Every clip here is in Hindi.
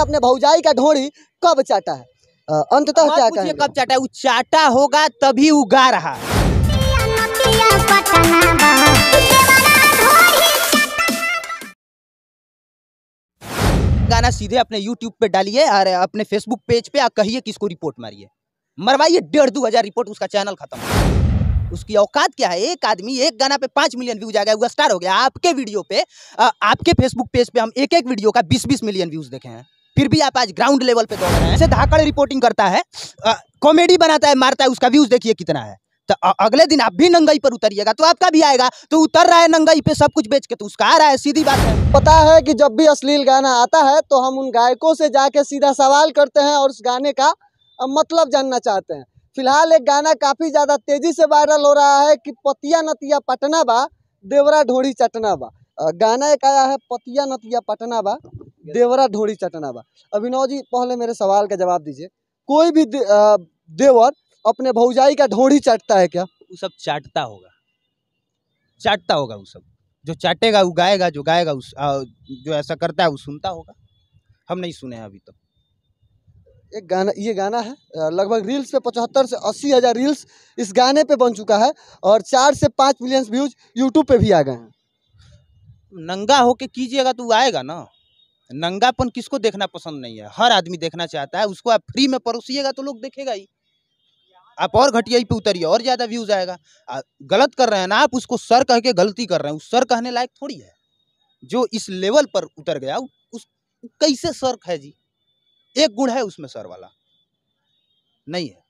आपने अपने भौजाई का ढोड़ी कब चाटा है अंततः क्या कहेंगे कब चाटा है चाटा होगा तभी उगा रहा गाना सीधे अपने YouTube पे डालिए और अपने Facebook पेज पे आप कहिए किसको रिपोर्ट मारिए मरवाइए डेढ़ दो हजार रिपोर्ट उसका चैनल खत्म उसकी औकात क्या है एक आदमी एक गाना पे पांच मिलियन व्यूज आ गया हुआ स्टार हो गया आपके वीडियो पे आपके फेसबुक पेज पे हम एक एक वीडियो का बीस बीस मिलियन व्यूज देखे हैं फिर भी आप आज ग्राउंड लेवल पे दौड़ रहे हैं जैसे धाकड़ रिपोर्टिंग करता है कॉमेडी बनाता है मारता है उसका व्यूज देखिए कितना है तो अगले दिन आप भी नंगाई पर उतरिएगा तो आपका भी आएगा तो उतर रहा है नंगाई पे सब कुछ बेच के तो उसका आ रहा है सीधी बात है पता है कि जब भी अश्लील गाना आता है तो हम उन गायकों से जाके सीधा सवाल करते हैं और उस गाने का मतलब जानना चाहते हैं फिलहाल एक गाना काफी ज्यादा तेजी से वायरल हो रहा है कि पतिया नतिया पटना बा देवरा ढोड़ी चटना बा गाना एक आया है पतिया नतिया पटना बा देवरा ढोड़ी चटना बा अभिनव जी पहले मेरे सवाल का जवाब दीजिए कोई भी दे, आ, देवर अपने भौजाई का ढोड़ी चाटता है क्या वो सब चाटता होगा चाटता होगा वो सब जो चाटेगा वो गाएगा जो गाएगा उस आ, जो ऐसा करता है वो सुनता होगा हम नहीं सुने अभी तक तो। एक गाना ये गाना है लगभग रील्स पे पचहत्तर से अस्सी हज़ार रील्स इस गाने पे बन चुका है और चार से पाँच मिलियंस व्यूज यूट्यूब पे भी आ गए हैं नंगा होके कीजिएगा तो आएगा ना नंगापन किसको देखना पसंद नहीं है हर आदमी देखना चाहता है उसको आप फ्री में परोसिएगा तो लोग देखेगा ही आप और घटियाई पे उतरिए और ज़्यादा व्यूज़ आएगा आ, गलत कर रहे हैं ना आप उसको सर कह के गलती कर रहे हैं उस सर कहने लायक थोड़ी है जो इस लेवल पर उतर गया उस कैसे सर है जी एक गुण है उसमें सर वाला नहीं है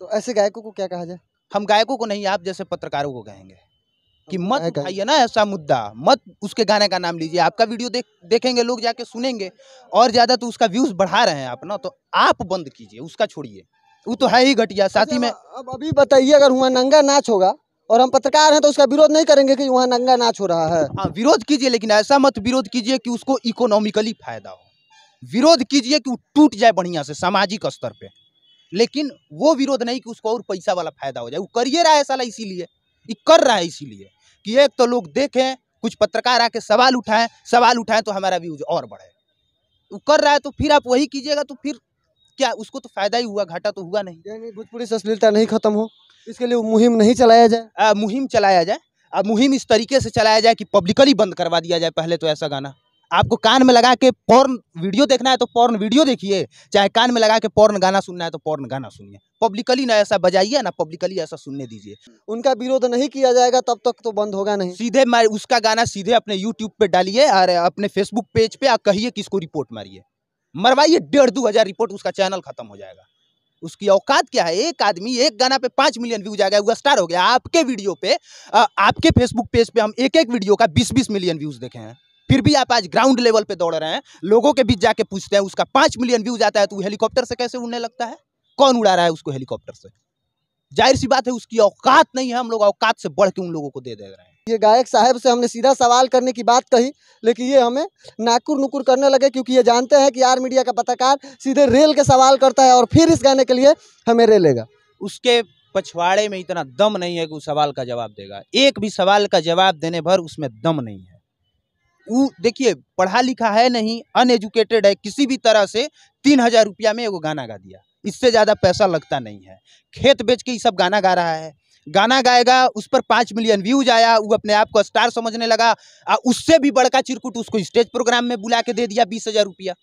तो ऐसे गायकों को क्या कहा जाए हम गायकों को नहीं आप जैसे पत्रकारों को कहेंगे कि मत उठाइए ना ऐसा मुद्दा मत उसके गाने का नाम लीजिए आपका वीडियो देख देखेंगे लोग जाके सुनेंगे और ज़्यादा तो उसका व्यूज़ बढ़ा रहे हैं आप ना तो आप बंद कीजिए उसका छोड़िए वो तो है ही घटिया साथ ही अच्छा, में अब अभी बताइए अगर वहाँ नंगा नाच होगा और हम पत्रकार हैं तो उसका विरोध नहीं करेंगे कि वहाँ नंगा नाच हो रहा है हाँ विरोध कीजिए लेकिन ऐसा मत विरोध कीजिए कि उसको इकोनॉमिकली फायदा हो विरोध कीजिए कि वो टूट जाए बढ़िया से सामाजिक स्तर पे लेकिन वो विरोध नहीं कि उसको और पैसा वाला फायदा हो जाए वो करिए रहा है साला इसीलिए कर रहा है इसीलिए कि एक तो लोग देखें कुछ पत्रकार आके सवाल उठाएं सवाल उठाएं तो हमारा व्यूज और बढ़े वो कर रहा है तो फिर आप वही कीजिएगा तो फिर क्या उसको तो फायदा ही हुआ घाटा तो हुआ नहीं भोजपुरी अश्लीलता नहीं खत्म हो इसके लिए मुहिम नहीं चलाया जाए मुहिम चलाया जाए अब मुहिम इस तरीके से चलाया जाए कि पब्लिकली बंद करवा दिया जाए पहले तो ऐसा गाना आपको कान में लगा के पॉर्न वीडियो देखना है तो पॉर्न वीडियो देखिए चाहे कान में लगा के पॉर्न गाना सुनना है तो पॉर्न गाना सुनिए पब्लिकली ना ऐसा बजाइए ना पब्लिकली ऐसा सुनने दीजिए उनका विरोध नहीं किया जाएगा तब तक तो बंद होगा नहीं सीधे उसका गाना सीधे अपने यूट्यूब पे डालिए और अपने फेसबुक पेज पे आप कहिए किसको रिपोर्ट मारिए मरवाइए डेढ़ दो हज़ार रिपोर्ट उसका चैनल खत्म हो जाएगा उसकी औकात क्या है एक आदमी एक गाना पे पांच मिलियन व्यूज आ गया हुआ स्टार हो गया आपके वीडियो पे आपके फेसबुक पेज पे हम एक एक वीडियो का बीस बीस मिलियन व्यूज देखे हैं फिर भी आप आज ग्राउंड लेवल पे दौड़ रहे हैं लोगों के बीच जाके पूछते हैं उसका पाँच मिलियन व्यूज आता है तो हेलीकॉप्टर से कैसे उड़ने लगता है कौन उड़ा रहा है उसको हेलीकॉप्टर से जाहिर सी बात है उसकी औकात नहीं है हम लोग औकात से बढ़ के उन लोगों को दे दे रहे हैं ये गायक साहब से हमने सीधा सवाल करने की बात कही लेकिन ये हमें नाकुर नुकुर करने लगे क्योंकि ये जानते हैं कि आर मीडिया का पत्रकार सीधे रेल के सवाल करता है और फिर इस गाने के लिए हमें रेलेगा उसके पछवाड़े में इतना दम नहीं है कि उस सवाल का जवाब देगा एक भी सवाल का जवाब देने भर उसमें दम नहीं है वो देखिए पढ़ा लिखा है नहीं अनएजुकेटेड है किसी भी तरह से तीन हज़ार रुपया में एगो गाना गा दिया इससे ज़्यादा पैसा लगता नहीं है खेत बेच के ये सब गाना गा रहा है गाना गाएगा उस पर पाँच मिलियन व्यूज आया वो अपने आप को स्टार समझने लगा और उससे भी बड़का चिरकुट उसको स्टेज प्रोग्राम में बुला के दे दिया बीस हज़ार रुपया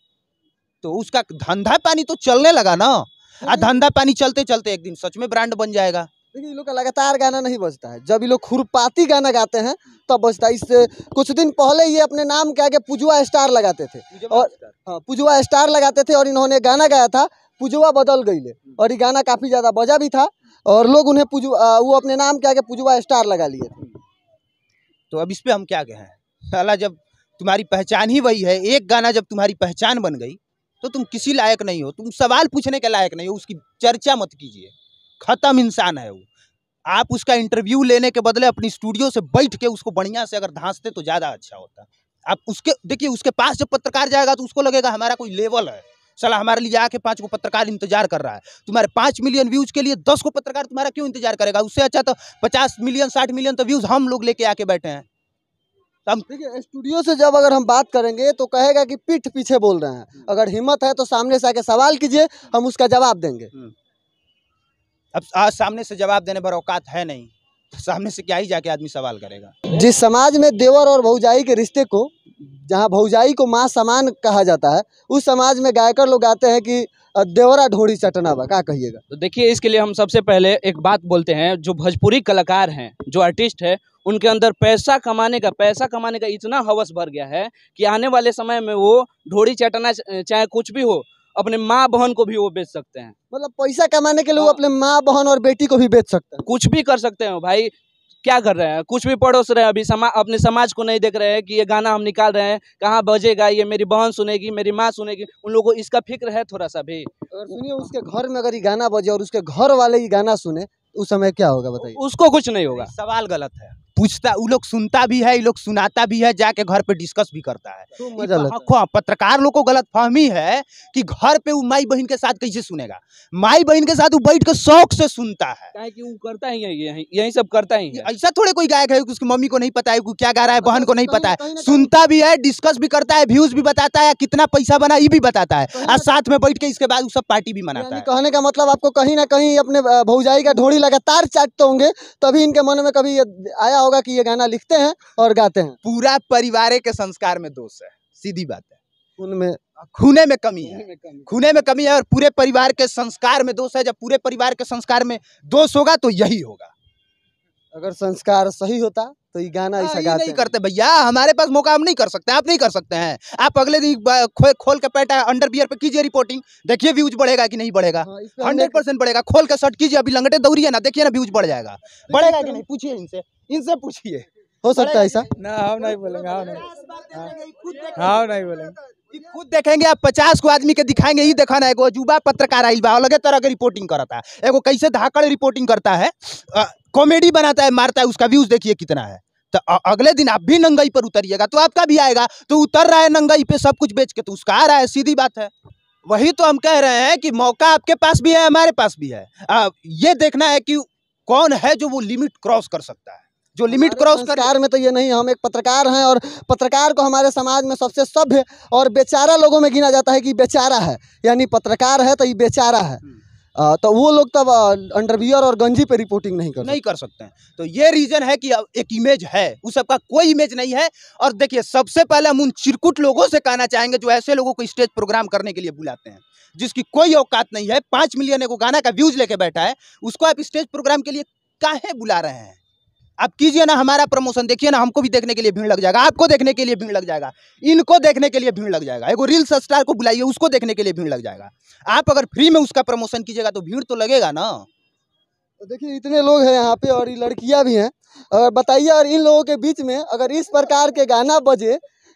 तो उसका धंधा पानी तो चलने लगा ना आ हम्म। धंधा पानी चलते चलते एक दिन सच में ब्रांड बन जाएगा देखिए ये लोग का लगातार गाना नहीं बजता है जब ये लोग खुरपाती गाना गाते हैं तब तो बजता है इससे कुछ दिन पहले ये अपने नाम के आगे पुजवा स्टार लगाते थे और हाँ पुजवा स्टार लगाते थे और इन्होंने गाना गाया था पुजवा बदल गई ले हम्म। और ये गाना काफ़ी ज़्यादा बजा भी था और लोग उन्हें पुजवा वो अपने नाम के आगे पुजवा स्टार लगा लिए थे हम्म। तो अब इस पर हम क्या कहें अला जब तुम्हारी पहचान ही वही है एक गाना जब तुम्हारी पहचान बन गई तो तुम किसी लायक नहीं हो तुम सवाल पूछने के लायक नहीं हो उसकी चर्चा मत कीजिए ख़त्म इंसान है वो आप उसका इंटरव्यू लेने के बदले अपनी स्टूडियो से बैठ के उसको बढ़िया से अगर धांसते तो ज़्यादा अच्छा होता आप उसके देखिए उसके पास जब पत्रकार जाएगा तो उसको लगेगा हमारा कोई लेवल है चला हमारे लिए आके पांच को पत्रकार इंतजार कर रहा है तुम्हारे पाँच मिलियन व्यूज़ के लिए दस को पत्रकार तुम्हारा क्यों इंतजार करेगा उससे अच्छा तो पचास मिलियन साठ मिलियन तो व्यूज़ हम लोग लेके आके बैठे हैं तो हम देखिए स्टूडियो से जब अगर हम बात करेंगे तो कहेगा कि पीठ पीछे बोल रहे हैं हम्म। अगर हिम्मत है तो सामने से आके सवाल कीजिए हम उसका जवाब देंगे हम्म। अब आज सामने से जवाब देने पर औकात है नहीं सामने से क्या ही जाके आदमी सवाल करेगा जिस समाज में देवर और भौजाई के रिश्ते को जहाँ भौजाई को माँ समान कहा जाता है उस समाज में गायकर लोग आते हैं कि देवरा ढोड़ी चटना बा क्या कहिएगा तो देखिए इसके लिए हम सबसे पहले एक बात बोलते हैं जो भोजपुरी कलाकार हैं जो आर्टिस्ट है उनके अंदर पैसा कमाने का पैसा कमाने का इतना हवस भर गया है कि आने वाले समय में वो ढोड़ी चटना चाहे कुछ भी हो अपने माँ बहन को भी वो बेच सकते हैं मतलब पैसा कमाने के लिए वो हाँ। अपने माँ बहन और बेटी को भी बेच सकते हैं कुछ भी कर सकते हैं भाई क्या कर रहे हैं कुछ भी पड़ोस रहे हैं अभी समा अपने समाज को नहीं देख रहे हैं कि ये गाना हम निकाल रहे हैं कहाँ बजेगा ये मेरी बहन सुनेगी मेरी माँ सुनेगी उन लोगों को इसका फिक्र है थोड़ा सा भी अगर सुनिए उसके घर में अगर ये गाना बजे और उसके घर वाले ये गाना सुने तो उस समय क्या होगा बताइए उसको कुछ नहीं होगा सवाल गलत है पूछता वो लोग सुनता भी है लोग सुनाता भी है जाके घर पे डिस्कस भी करता है तो पत्रकार लोग को गलत फहमी है कि घर पे वो माई बहन के साथ कैसे सुनेगा माई बहन के साथ वो बैठ के शौक से सुनता है कि वो करता ही है यही सब करता ही ऐसा थोड़े कोई गायक है उसकी मम्मी को नहीं पता है क्या गा रहा है मतलब बहन को नहीं पता है सुनता भी है डिस्कस भी करता है व्यूज भी बताता है कितना पैसा बना ये भी बताता है और साथ में बैठ के इसके बाद सब पार्टी भी मनाता है कहने का मतलब आपको कहीं ना कहीं अपने भौजाई का ढोड़ी लगातार चाटते होंगे तभी इनके मन में कभी आया होगा कि ये गाना लिखते हैं और गाते हैं पूरा परिवार के संस्कार में दोष है सीधी बात है उनमें खूने में कमी है खूने में कमी है और पूरे परिवार के संस्कार में दोष है जब पूरे परिवार के संस्कार में दोष होगा तो यही होगा अगर संस्कार सही होता तो ये गाना हाँ, ऐसा गाते नहीं करते भैया हमारे पास मौका हम नहीं कर सकते आप नहीं कर सकते हैं आप अगले दिन खो, खोल के पैटा अंडर बियर पे कीजिए रिपोर्टिंग देखिए व्यूज बढ़ेगा कि नहीं बढ़ेगा हाँ, हंड्रेड परसेंट बढ़ेगा खोल के शर्ट कीजिए अभी लंगटे दौड़िए ना देखिए ना व्यूज बढ़ जाएगा बढ़ेगा तो- कि नहीं पूछिए इनसे इनसे पूछिए हो सकता है ऐसा ना हम नहीं बोलेंगे हम नहीं हम नहीं बोलेंगे खुद देखेंगे आप पचास को आदमी के दिखाएंगे ये देखा ना एगो अजूबा पत्रकार आई बा अलग तरह के रिपोर्टिंग करता है एगो कैसे धाकड़ रिपोर्टिंग करता है कॉमेडी बनाता है मारता है उसका व्यूज देखिए कितना है तो अगले दिन आप भी नंगई पर उतरिएगा तो आपका भी आएगा तो उतर रहा है नंगई पे सब कुछ बेच के तो उसका आ रहा है सीधी बात है वही तो हम कह रहे हैं कि मौका आपके पास भी है हमारे पास भी है आ, ये देखना है कि कौन है जो वो लिमिट क्रॉस कर सकता है जो लिमिट क्रॉस कर में तो ये नहीं हम एक पत्रकार हैं और पत्रकार को हमारे समाज में सबसे सभ्य और बेचारा लोगों में गिना जाता है कि बेचारा है यानी पत्रकार है तो ये बेचारा है हम्म। तो वो लोग तब अंडरवियर और गंजी पे रिपोर्टिंग नहीं कर नहीं कर सकते हैं तो ये रीज़न है कि एक इमेज है उस सबका कोई इमेज नहीं है और देखिए सबसे पहले हम उन चिरकुट लोगों से कहना चाहेंगे जो ऐसे लोगों को स्टेज प्रोग्राम करने के लिए बुलाते हैं जिसकी कोई औकात नहीं है पाँच मिलियन एगो गाना का व्यूज लेके बैठा है उसको आप स्टेज प्रोग्राम के लिए काहे बुला रहे हैं आप कीजिए ना हमारा प्रमोशन देखिए ना हमको भी देखने के लिए भीड़ लग जाएगा आपको देखने के लिए भीड़ लग जाएगा इनको देखने के लिए भीड़ लग जाएगा एगो रील्स स्टार को बुलाइए उसको देखने के लिए भीड़ लग जाएगा आप अगर फ्री में उसका प्रमोशन कीजिएगा तो भीड़ तो लगेगा ना तो देखिए इतने लोग हैं यहाँ पे और ये लड़कियाँ भी हैं और बताइए और इन लोगों के बीच में अगर इस प्रकार के गाना बजे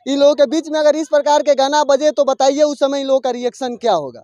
इन लोगों के बीच में अगर इस प्रकार के गाना बजे तो बताइए उस समय इन लोगों का रिएक्शन क्या होगा